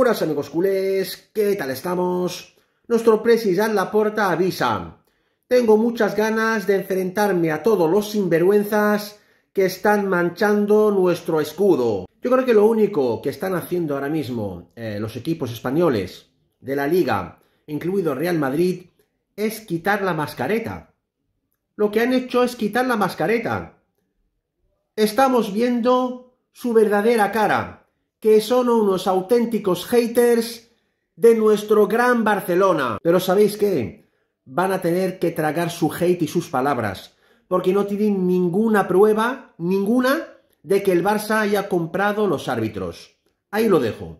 Buenas amigos culés, ¿qué tal estamos? Nuestro la puerta avisa. Tengo muchas ganas de enfrentarme a todos los sinvergüenzas que están manchando nuestro escudo. Yo creo que lo único que están haciendo ahora mismo eh, los equipos españoles de la liga, incluido Real Madrid, es quitar la mascareta. Lo que han hecho es quitar la mascareta. Estamos viendo su verdadera cara que son unos auténticos haters de nuestro gran Barcelona. Pero ¿sabéis qué? Van a tener que tragar su hate y sus palabras, porque no tienen ninguna prueba, ninguna, de que el Barça haya comprado los árbitros. Ahí lo dejo.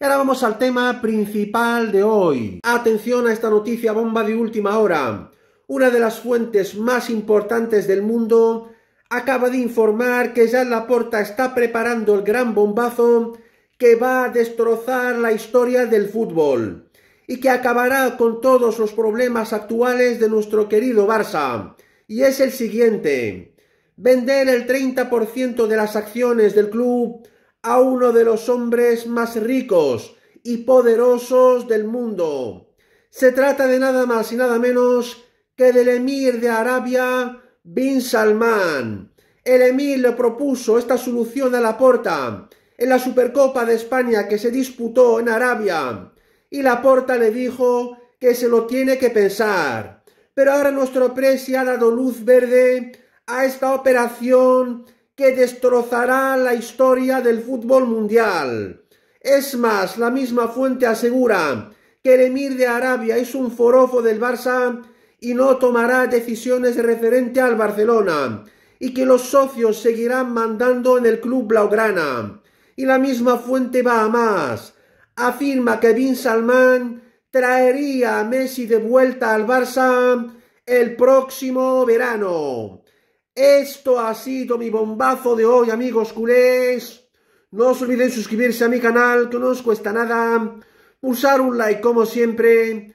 Y ahora vamos al tema principal de hoy. Atención a esta noticia bomba de última hora. Una de las fuentes más importantes del mundo acaba de informar que ya La Porta está preparando el gran bombazo que va a destrozar la historia del fútbol y que acabará con todos los problemas actuales de nuestro querido Barça. Y es el siguiente, vender el 30% de las acciones del club a uno de los hombres más ricos y poderosos del mundo. Se trata de nada más y nada menos que del emir de Arabia Bin Salman. El emir le propuso esta solución a Laporta en la Supercopa de España que se disputó en Arabia y Laporta le dijo que se lo tiene que pensar. Pero ahora nuestro presi ha dado luz verde a esta operación que destrozará la historia del fútbol mundial. Es más, la misma fuente asegura que el emir de Arabia es un forofo del Barça y no tomará decisiones referente al Barcelona y que los socios seguirán mandando en el club blaugrana. Y la misma fuente va a más. Afirma que Bin Salman traería a Messi de vuelta al Barça el próximo verano. Esto ha sido mi bombazo de hoy, amigos culés. No os olvidéis suscribirse a mi canal, que no os cuesta nada. Pulsar un like como siempre